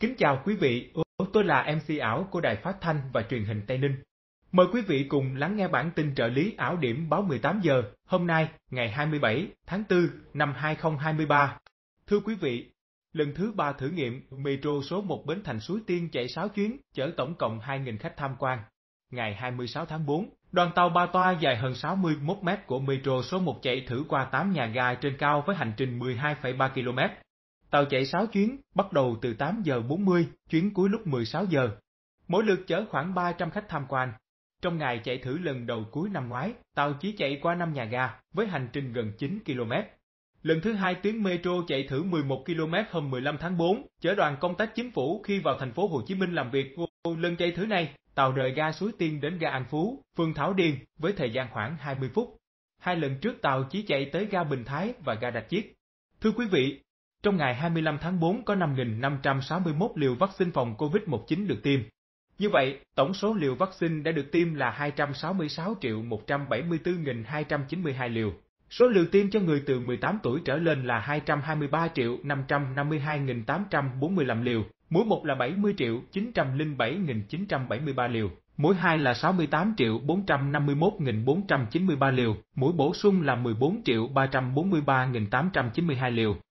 Kính chào quý vị, tôi là MC ảo của Đài Phát Thanh và Truyền hình Tây Ninh. Mời quý vị cùng lắng nghe bản tin trợ lý ảo điểm báo 18 giờ hôm nay, ngày 27 tháng 4 năm 2023. Thưa quý vị, lần thứ ba thử nghiệm, Metro số 1 Bến Thành Suối Tiên chạy 6 chuyến, chở tổng cộng 2.000 khách tham quan. Ngày 26 tháng 4, đoàn tàu ba toa dài hơn 61 mét của Metro số 1 chạy thử qua 8 nhà ga trên cao với hành trình 12,3 km Tàu chạy 6 chuyến, bắt đầu từ 8 giờ 40, chuyến cuối lúc 16 giờ. Mỗi lượt chở khoảng 300 khách tham quan. Trong ngày chạy thử lần đầu cuối năm ngoái, tàu chỉ chạy qua 5 nhà ga, với hành trình gần 9 km. Lần thứ hai tuyến metro chạy thử 11 km hôm 15 tháng 4, chở đoàn công tác chính phủ khi vào thành phố Hồ Chí Minh làm việc. Lần chạy thử này, tàu rời ga Suối Tiên đến ga An Phú, phường Thảo Điền, với thời gian khoảng 20 phút. Hai lần trước tàu chỉ chạy tới ga Bình Thái và ga Rạch Chiếc. Thưa quý vị, trong ngày 25 tháng 4 có 5.561 liều vaccine phòng COVID-19 được tiêm. Như vậy, tổng số liều vaccine đã được tiêm là 266 174.292 liều. Số liều tiêm cho người từ 18 tuổi trở lên là 223 552.845 liều, mỗi một là 70 907.973 liều, mỗi hai là 68 451.493 liều, mỗi bổ sung là 14 343.892 liều.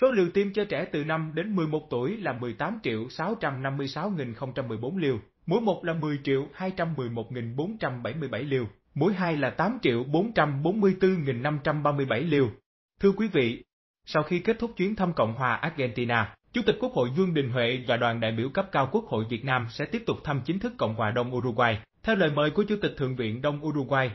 Số liều tiêm cho trẻ từ 5 đến 11 tuổi là 18 triệu 656.014 liều, mũi 1 là 10 triệu 211.477 liều, mũi 2 là 8 triệu 444.537 liều. Thưa quý vị, sau khi kết thúc chuyến thăm Cộng hòa Argentina, Chủ tịch Quốc hội Vương Đình Huệ và đoàn đại biểu cấp cao Quốc hội Việt Nam sẽ tiếp tục thăm chính thức Cộng hòa Đông Uruguay. Theo lời mời của Chủ tịch Thượng viện Đông Uruguay,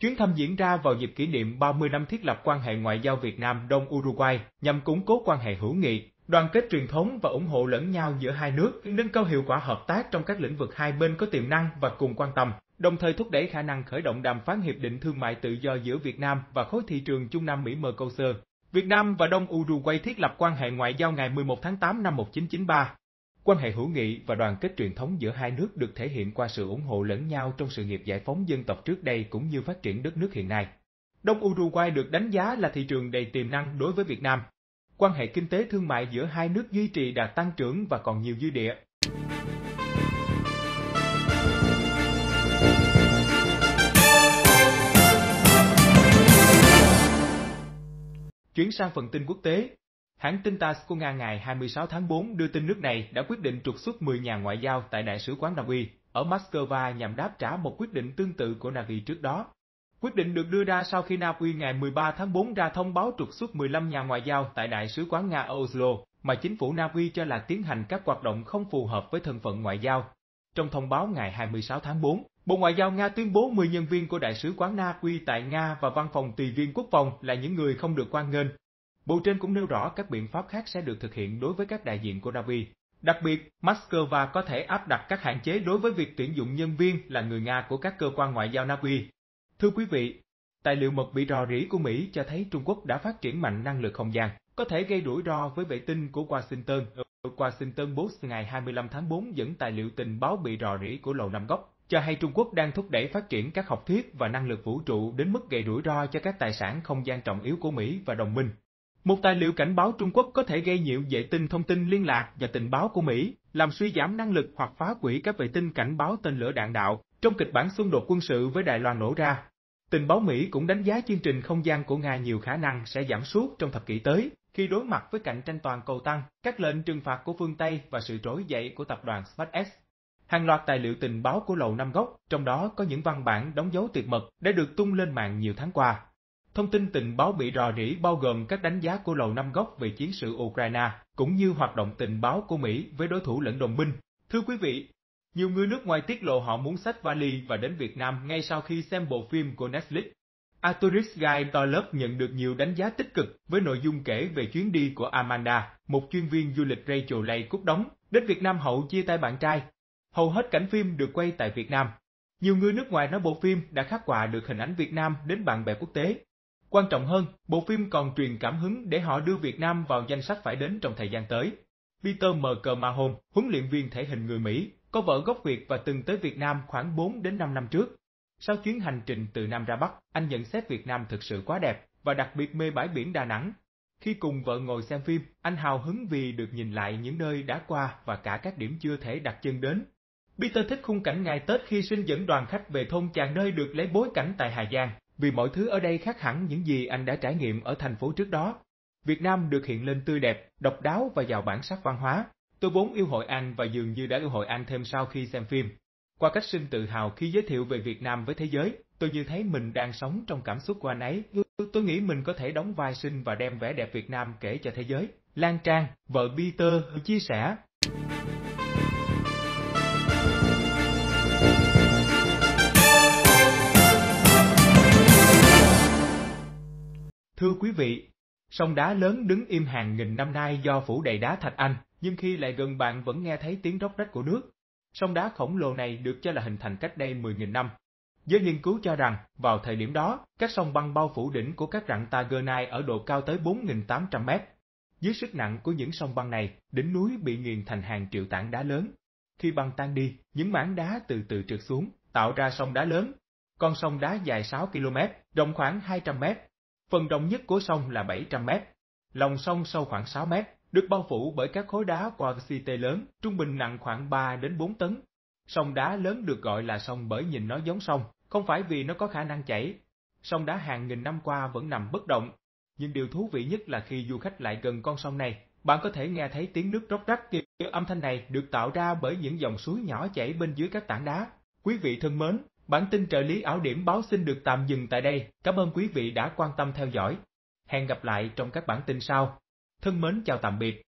Chuyến thăm diễn ra vào dịp kỷ niệm 30 năm thiết lập quan hệ ngoại giao Việt Nam Đông Uruguay nhằm củng cố quan hệ hữu nghị, đoàn kết truyền thống và ủng hộ lẫn nhau giữa hai nước, nâng cao hiệu quả hợp tác trong các lĩnh vực hai bên có tiềm năng và cùng quan tâm, đồng thời thúc đẩy khả năng khởi động đàm phán hiệp định thương mại tự do giữa Việt Nam và khối thị trường Trung Nam Mỹ Mercosur. Việt Nam và Đông Uruguay thiết lập quan hệ ngoại giao ngày 11 tháng 8 năm 1993 Quan hệ hữu nghị và đoàn kết truyền thống giữa hai nước được thể hiện qua sự ủng hộ lẫn nhau trong sự nghiệp giải phóng dân tộc trước đây cũng như phát triển đất nước hiện nay. Đông Uruguay được đánh giá là thị trường đầy tiềm năng đối với Việt Nam. Quan hệ kinh tế thương mại giữa hai nước duy trì đạt tăng trưởng và còn nhiều dư địa. Chuyển sang phần tin quốc tế, Hãng tin TASS của Nga ngày 26 tháng 4 đưa tin nước này đã quyết định trục xuất 10 nhà ngoại giao tại Đại sứ quán Na Uy ở Moscow nhằm đáp trả một quyết định tương tự của Na Uy trước đó. Quyết định được đưa ra sau khi Na Uy ngày 13 tháng 4 ra thông báo trục xuất 15 nhà ngoại giao tại Đại sứ quán Nga ở Oslo, mà chính phủ Na Uy cho là tiến hành các hoạt động không phù hợp với thân phận ngoại giao. Trong thông báo ngày 26 tháng 4, Bộ Ngoại giao Nga tuyên bố 10 nhân viên của Đại sứ quán Na Uy tại Nga và Văn phòng Tùy viên Quốc phòng là những người không được quan nghênh, Bộ trên cũng nêu rõ các biện pháp khác sẽ được thực hiện đối với các đại diện của Ravi. Đặc biệt, Moscow có thể áp đặt các hạn chế đối với việc tuyển dụng nhân viên là người Nga của các cơ quan ngoại giao Na Thưa quý vị, tài liệu mật bị rò rỉ của Mỹ cho thấy Trung Quốc đã phát triển mạnh năng lực không gian, có thể gây rủi ro với vệ tinh của Washington. Washington Post ngày 25 tháng 4 dẫn tài liệu tình báo bị rò rỉ của Lầu Năm Góc cho hay Trung Quốc đang thúc đẩy phát triển các học thuyết và năng lực vũ trụ đến mức gây rủi ro cho các tài sản không gian trọng yếu của Mỹ và đồng minh. Một tài liệu cảnh báo Trung Quốc có thể gây nhiễu vệ tinh thông tin liên lạc và tình báo của Mỹ, làm suy giảm năng lực hoặc phá hủy các vệ tinh cảnh báo tên lửa đạn đạo trong kịch bản xung đột quân sự với Đài Loan nổ ra. Tình báo Mỹ cũng đánh giá chương trình không gian của nga nhiều khả năng sẽ giảm sút trong thập kỷ tới khi đối mặt với cạnh tranh toàn cầu tăng, các lệnh trừng phạt của phương Tây và sự trỗi dậy của tập đoàn SpaceX. Hàng loạt tài liệu tình báo của Lầu Năm Góc, trong đó có những văn bản đóng dấu tuyệt mật đã được tung lên mạng nhiều tháng qua. Thông tin tình báo bị rò rỉ bao gồm các đánh giá của Lầu Năm Góc về chiến sự Ukraine, cũng như hoạt động tình báo của Mỹ với đối thủ lẫn đồng minh. Thưa quý vị, nhiều người nước ngoài tiết lộ họ muốn sách vali và đến Việt Nam ngay sau khi xem bộ phim của Netflix. A Tourist to Love nhận được nhiều đánh giá tích cực với nội dung kể về chuyến đi của Amanda, một chuyên viên du lịch Rachel Lay cút đóng, đến Việt Nam hậu chia tay bạn trai. Hầu hết cảnh phim được quay tại Việt Nam. Nhiều người nước ngoài nói bộ phim đã khắc họa được hình ảnh Việt Nam đến bạn bè quốc tế, Quan trọng hơn, bộ phim còn truyền cảm hứng để họ đưa Việt Nam vào danh sách phải đến trong thời gian tới. Peter M. Cờ Mahon, huấn luyện viên thể hình người Mỹ, có vợ gốc Việt và từng tới Việt Nam khoảng 4 đến 5 năm trước. Sau chuyến hành trình từ Nam ra Bắc, anh nhận xét Việt Nam thực sự quá đẹp và đặc biệt mê bãi biển Đà Nẵng. Khi cùng vợ ngồi xem phim, anh hào hứng vì được nhìn lại những nơi đã qua và cả các điểm chưa thể đặt chân đến. Peter thích khung cảnh ngày Tết khi sinh dẫn đoàn khách về thôn chàng nơi được lấy bối cảnh tại Hà Giang, vì mọi thứ ở đây khác hẳn những gì anh đã trải nghiệm ở thành phố trước đó. Việt Nam được hiện lên tươi đẹp, độc đáo và giàu bản sắc văn hóa. Tôi vốn yêu hội An và dường như đã yêu hội An thêm sau khi xem phim. Qua cách sinh tự hào khi giới thiệu về Việt Nam với thế giới, tôi như thấy mình đang sống trong cảm xúc của anh ấy. Tôi nghĩ mình có thể đóng vai sinh và đem vẻ đẹp Việt Nam kể cho thế giới. Lan Trang, vợ Peter, chia sẻ. Thưa quý vị, sông đá lớn đứng im hàng nghìn năm nay do phủ đầy đá thạch anh, nhưng khi lại gần bạn vẫn nghe thấy tiếng róc rách của nước. Sông đá khổng lồ này được cho là hình thành cách đây 10.000 năm. Giới nghiên cứu cho rằng, vào thời điểm đó, các sông băng bao phủ đỉnh của các rặng Tagernai ở độ cao tới 4.800 mét. Dưới sức nặng của những sông băng này, đỉnh núi bị nghiền thành hàng triệu tảng đá lớn. Khi băng tan đi, những mảng đá từ từ trượt xuống, tạo ra sông đá lớn. Con sông đá dài 6 km, rộng khoảng 200 mét, Phần rộng nhất của sông là 700 mét. Lòng sông sâu khoảng 6 mét, được bao phủ bởi các khối đá quartzite lớn, trung bình nặng khoảng 3 đến 4 tấn. Sông đá lớn được gọi là sông bởi nhìn nó giống sông, không phải vì nó có khả năng chảy. Sông đá hàng nghìn năm qua vẫn nằm bất động. Nhưng điều thú vị nhất là khi du khách lại gần con sông này, bạn có thể nghe thấy tiếng nước róc rách kìa. Âm thanh này được tạo ra bởi những dòng suối nhỏ chảy bên dưới các tảng đá. Quý vị thân mến, Bản tin trợ lý ảo điểm báo xin được tạm dừng tại đây. Cảm ơn quý vị đã quan tâm theo dõi. Hẹn gặp lại trong các bản tin sau. Thân mến chào tạm biệt.